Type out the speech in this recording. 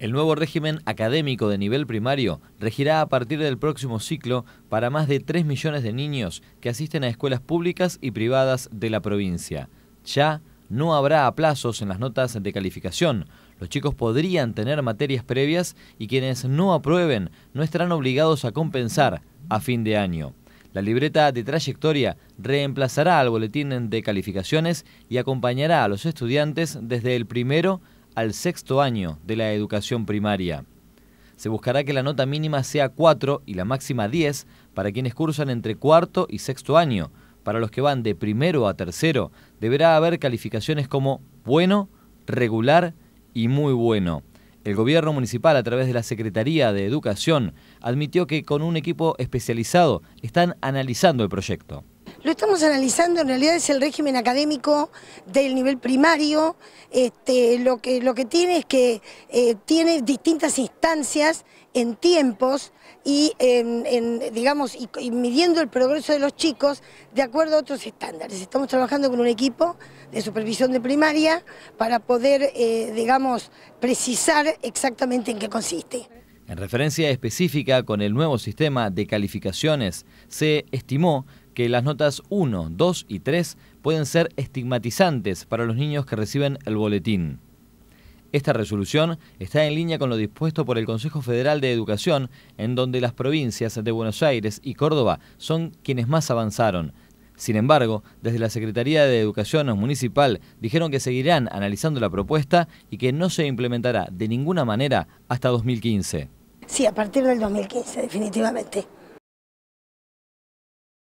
El nuevo régimen académico de nivel primario regirá a partir del próximo ciclo para más de 3 millones de niños que asisten a escuelas públicas y privadas de la provincia. Ya no habrá aplazos en las notas de calificación. Los chicos podrían tener materias previas y quienes no aprueben no estarán obligados a compensar a fin de año. La libreta de trayectoria reemplazará al boletín de calificaciones y acompañará a los estudiantes desde el primero al sexto año de la educación primaria. Se buscará que la nota mínima sea 4 y la máxima 10 para quienes cursan entre cuarto y sexto año. Para los que van de primero a tercero, deberá haber calificaciones como bueno, regular y muy bueno. El gobierno municipal, a través de la Secretaría de Educación, admitió que con un equipo especializado están analizando el proyecto. Lo estamos analizando, en realidad es el régimen académico del nivel primario, este, lo, que, lo que tiene es que eh, tiene distintas instancias en tiempos y, digamos, midiendo el progreso de los chicos de acuerdo a otros estándares. Estamos trabajando con un equipo de supervisión de primaria para poder, eh, digamos, precisar exactamente en qué consiste. En referencia específica con el nuevo sistema de calificaciones, se estimó que las notas 1, 2 y 3 pueden ser estigmatizantes para los niños que reciben el boletín. Esta resolución está en línea con lo dispuesto por el Consejo Federal de Educación, en donde las provincias de Buenos Aires y Córdoba son quienes más avanzaron. Sin embargo, desde la Secretaría de Educación Municipal dijeron que seguirán analizando la propuesta y que no se implementará de ninguna manera hasta 2015. Sí, a partir del 2015, definitivamente.